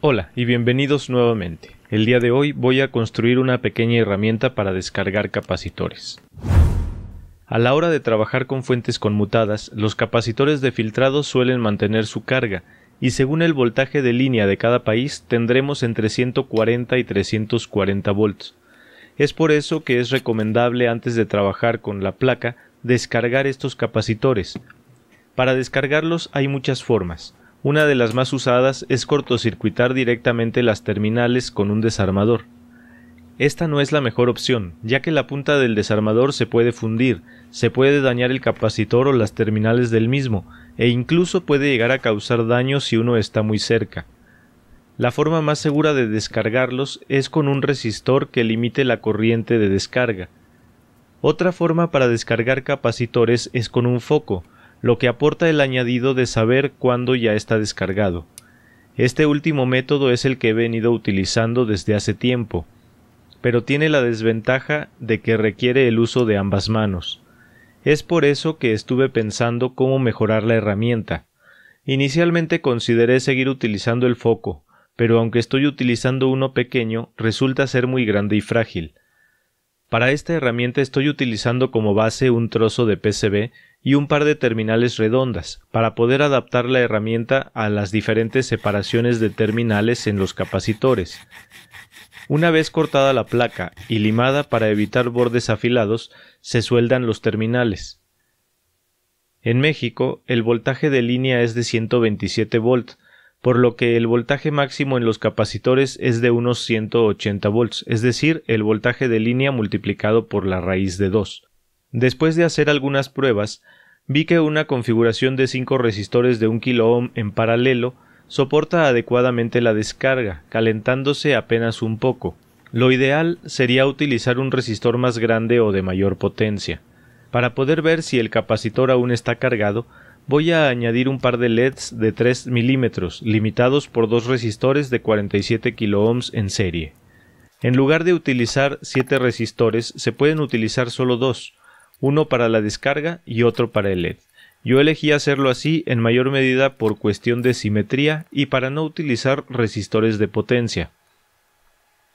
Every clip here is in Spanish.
Hola y bienvenidos nuevamente. El día de hoy voy a construir una pequeña herramienta para descargar capacitores. A la hora de trabajar con fuentes conmutadas, los capacitores de filtrado suelen mantener su carga, y según el voltaje de línea de cada país tendremos entre 140 y 340 volts. Es por eso que es recomendable antes de trabajar con la placa descargar estos capacitores. Para descargarlos hay muchas formas. Una de las más usadas es cortocircuitar directamente las terminales con un desarmador. Esta no es la mejor opción, ya que la punta del desarmador se puede fundir, se puede dañar el capacitor o las terminales del mismo, e incluso puede llegar a causar daño si uno está muy cerca. La forma más segura de descargarlos es con un resistor que limite la corriente de descarga. Otra forma para descargar capacitores es con un foco, lo que aporta el añadido de saber cuándo ya está descargado. Este último método es el que he venido utilizando desde hace tiempo, pero tiene la desventaja de que requiere el uso de ambas manos. Es por eso que estuve pensando cómo mejorar la herramienta. Inicialmente consideré seguir utilizando el foco, pero aunque estoy utilizando uno pequeño, resulta ser muy grande y frágil. Para esta herramienta estoy utilizando como base un trozo de PCB y un par de terminales redondas para poder adaptar la herramienta a las diferentes separaciones de terminales en los capacitores. Una vez cortada la placa y limada para evitar bordes afilados, se sueldan los terminales. En México, el voltaje de línea es de 127 volts, por lo que el voltaje máximo en los capacitores es de unos 180 volts, es decir, el voltaje de línea multiplicado por la raíz de 2. Después de hacer algunas pruebas, vi que una configuración de cinco resistores de un kOhm en paralelo soporta adecuadamente la descarga, calentándose apenas un poco. Lo ideal sería utilizar un resistor más grande o de mayor potencia. Para poder ver si el capacitor aún está cargado, voy a añadir un par de LEDs de 3 milímetros, limitados por dos resistores de 47 kiloohms en serie. En lugar de utilizar 7 resistores, se pueden utilizar solo dos, uno para la descarga y otro para el LED. Yo elegí hacerlo así en mayor medida por cuestión de simetría y para no utilizar resistores de potencia.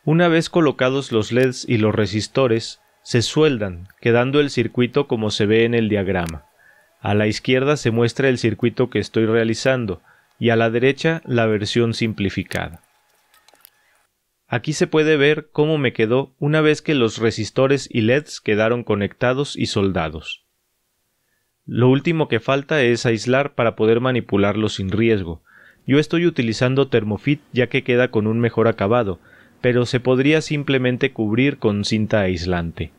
Una vez colocados los LEDs y los resistores, se sueldan, quedando el circuito como se ve en el diagrama. A la izquierda se muestra el circuito que estoy realizando y a la derecha la versión simplificada. Aquí se puede ver cómo me quedó una vez que los resistores y LEDs quedaron conectados y soldados. Lo último que falta es aislar para poder manipularlo sin riesgo. Yo estoy utilizando Thermofit ya que queda con un mejor acabado, pero se podría simplemente cubrir con cinta aislante.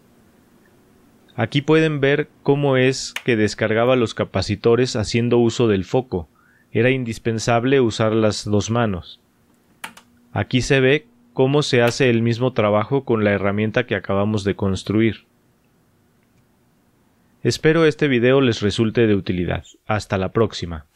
Aquí pueden ver cómo es que descargaba los capacitores haciendo uso del foco. Era indispensable usar las dos manos. Aquí se ve cómo se hace el mismo trabajo con la herramienta que acabamos de construir. Espero este video les resulte de utilidad. Hasta la próxima.